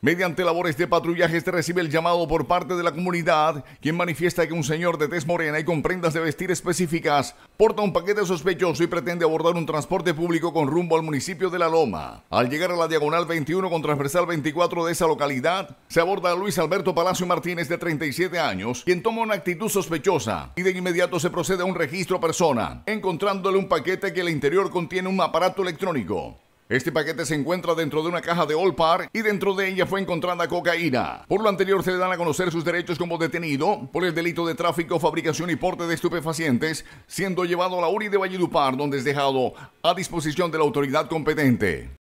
Mediante labores de patrullaje este recibe el llamado por parte de la comunidad, quien manifiesta que un señor de tez morena y con prendas de vestir específicas porta un paquete sospechoso y pretende abordar un transporte público con rumbo al municipio de La Loma. Al llegar a la diagonal 21 con transversal 24 de esa localidad, se aborda a Luis Alberto Palacio Martínez de 37 años, quien toma una actitud sospechosa y de inmediato se procede a un registro persona, encontrándole un paquete que el interior contiene un aparato electrónico. Este paquete se encuentra dentro de una caja de Allpar y dentro de ella fue encontrada cocaína. Por lo anterior se le dan a conocer sus derechos como detenido por el delito de tráfico, fabricación y porte de estupefacientes, siendo llevado a la URI de Valledupar donde es dejado a disposición de la autoridad competente.